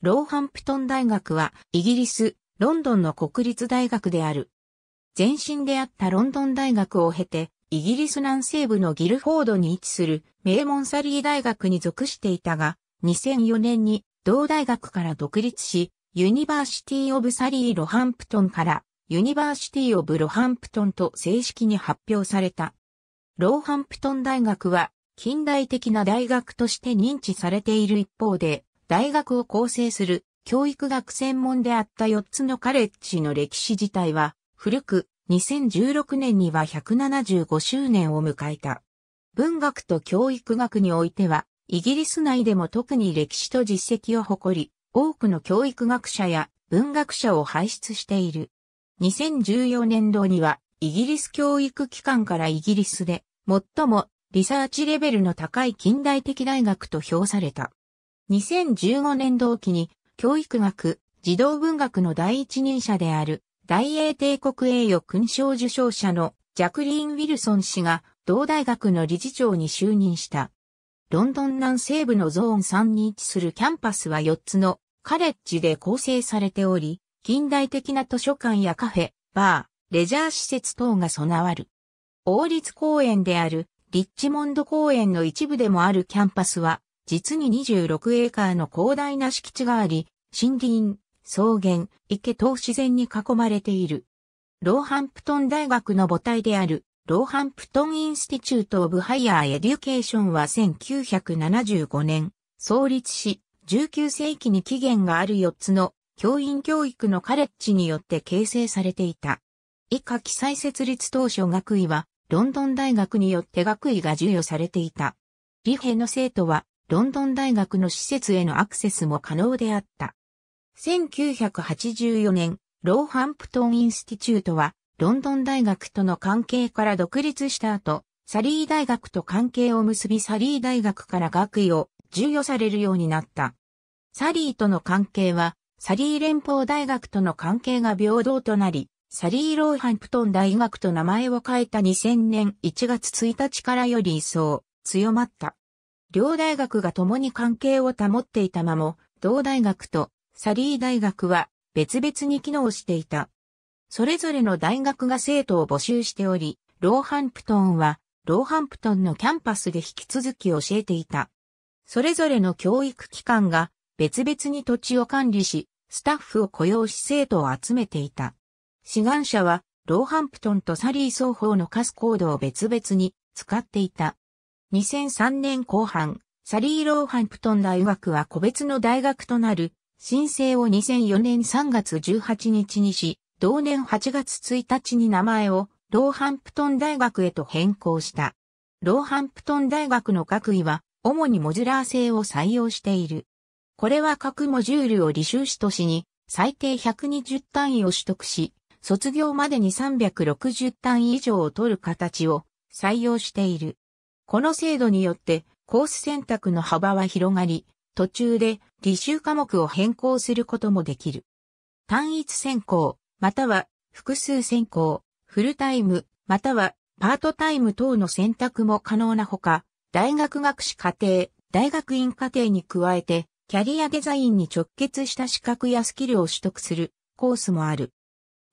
ローハンプトン大学はイギリス、ロンドンの国立大学である。前身であったロンドン大学を経て、イギリス南西部のギルフォードに位置する名門サリー大学に属していたが、2004年に同大学から独立し、ユニバーシティ・オブ・サリー・ロハンプトンからユニバーシティ・オブ・ロハンプトンと正式に発表された。ローハンプトン大学は近代的な大学として認知されている一方で、大学を構成する教育学専門であった4つのカレッジの歴史自体は古く2016年には175周年を迎えた。文学と教育学においてはイギリス内でも特に歴史と実績を誇り多くの教育学者や文学者を輩出している。2014年度にはイギリス教育機関からイギリスで最もリサーチレベルの高い近代的大学と評された。2015年同期に教育学、児童文学の第一人者である大英帝国栄誉勲章受章者のジャクリーン・ウィルソン氏が同大学の理事長に就任した。ロンドン南西部のゾーン3に位置するキャンパスは4つのカレッジで構成されており、近代的な図書館やカフェ、バー、レジャー施設等が備わる。王立公園であるリッチモンド公園の一部でもあるキャンパスは、実に26エーカーの広大な敷地があり、森林、草原、池等自然に囲まれている。ローハンプトン大学の母体である、ローハンプトンインスティチュート・オブ・ハイヤー・エデュケーションは1975年、創立し、19世紀に起源がある4つの教員教育のカレッジによって形成されていた。以下記載設立当初学位は、ロンドン大学によって学位が授与されていた。理兵の生徒は、ロンドン大学の施設へのアクセスも可能であった。1984年、ローハンプトン・インスティチュートは、ロンドン大学との関係から独立した後、サリー大学と関係を結びサリー大学から学位を授与されるようになった。サリーとの関係は、サリー連邦大学との関係が平等となり、サリー・ローハンプトン大学と名前を変えた2000年1月1日からより一層強まった。両大学が共に関係を保っていた間も、同大学とサリー大学は別々に機能していた。それぞれの大学が生徒を募集しており、ローハンプトンは、ローハンプトンのキャンパスで引き続き教えていた。それぞれの教育機関が別々に土地を管理し、スタッフを雇用し生徒を集めていた。志願者は、ローハンプトンとサリー双方のカスコードを別々に使っていた。2003年後半、サリー・ローハンプトン大学は個別の大学となる申請を2004年3月18日にし、同年8月1日に名前をローハンプトン大学へと変更した。ローハンプトン大学の学位は主にモジュラー性を採用している。これは各モジュールを履修士としに最低120単位を取得し、卒業までに360単位以上を取る形を採用している。この制度によって、コース選択の幅は広がり、途中で履修科目を変更することもできる。単一選考、または複数選考、フルタイム、またはパートタイム等の選択も可能なほか、大学学士課程、大学院課程に加えて、キャリアデザインに直結した資格やスキルを取得するコースもある。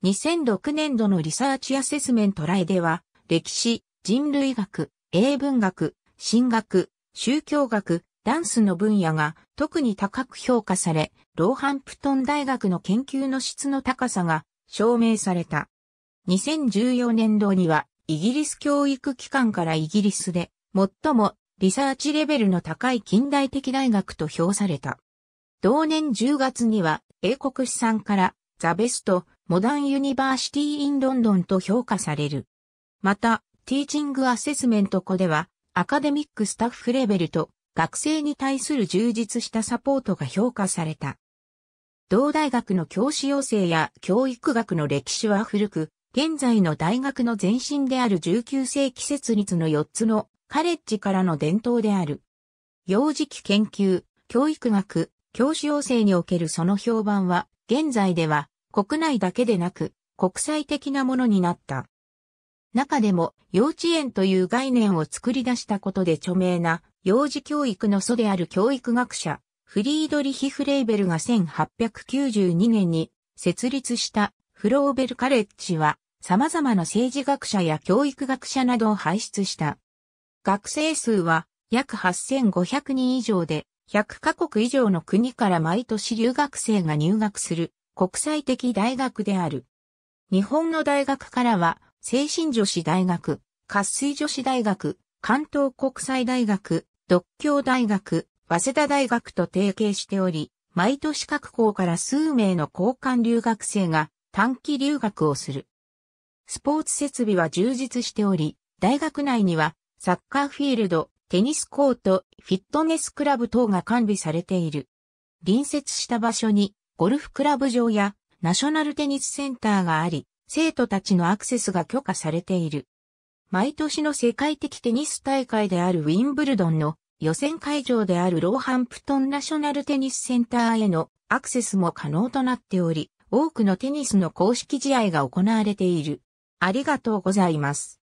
2006年度のリサーチアセスメント来では、歴史、人類学、英文学、神学、宗教学、ダンスの分野が特に高く評価され、ローハンプトン大学の研究の質の高さが証明された。2014年度にはイギリス教育機関からイギリスで最もリサーチレベルの高い近代的大学と評された。同年10月には英国資産からザベストモダンユニバーシティインロンドンと評価される。また、ティーチングアセスメント庫では、アカデミックスタッフレベルと学生に対する充実したサポートが評価された。同大学の教師養成や教育学の歴史は古く、現在の大学の前身である19世紀設立の4つのカレッジからの伝統である。幼児期研究、教育学、教師養成におけるその評判は、現在では国内だけでなく国際的なものになった。中でも幼稚園という概念を作り出したことで著名な幼児教育の祖である教育学者、フリードリヒ・フレーベルが1892年に設立したフローベルカレッジは様々な政治学者や教育学者などを輩出した。学生数は約8500人以上で100カ国以上の国から毎年留学生が入学する国際的大学である。日本の大学からは精神女子大学、活水女子大学、関東国際大学、独協大学、早稲田大学と提携しており、毎年各校から数名の交換留学生が短期留学をする。スポーツ設備は充実しており、大学内にはサッカーフィールド、テニスコート、フィットネスクラブ等が完備されている。隣接した場所にゴルフクラブ場やナショナルテニスセンターがあり、生徒たちのアクセスが許可されている。毎年の世界的テニス大会であるウィンブルドンの予選会場であるローハンプトンナショナルテニスセンターへのアクセスも可能となっており、多くのテニスの公式試合が行われている。ありがとうございます。